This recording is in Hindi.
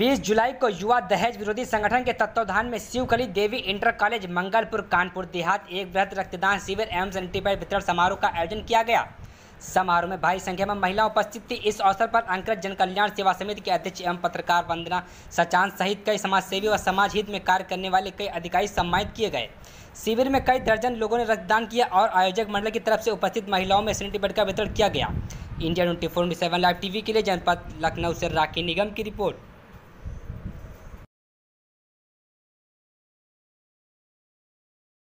20 जुलाई को युवा दहेज विरोधी संगठन के तत्वावधान में शिवकली देवी इंटर कॉलेज मंगलपुर कानपुर देहात एक वृहद रक्तदान शिविर एम्स सैनिटाइजर वितरण समारोह का आयोजन किया गया समारोह में भारी संख्या में महिला उपस्थित थी इस अवसर पर अंकृत जनकल्याण सेवा समिति के अध्यक्ष एवं पत्रकार वंदना सचान सहित कई समाजसेवी व समाज हित में कार्य करने वाले कई अधिकारी सम्मानित किए गए शिविर में कई दर्जन लोगों ने रक्तदान किया और आयोजक मंडल की तरफ से उपस्थित महिलाओं में सैनिटाइजर का वितरण किया गया India twenty four seven live TV के लिए जनपद लखनऊ से राखी निगम की रिपोर्ट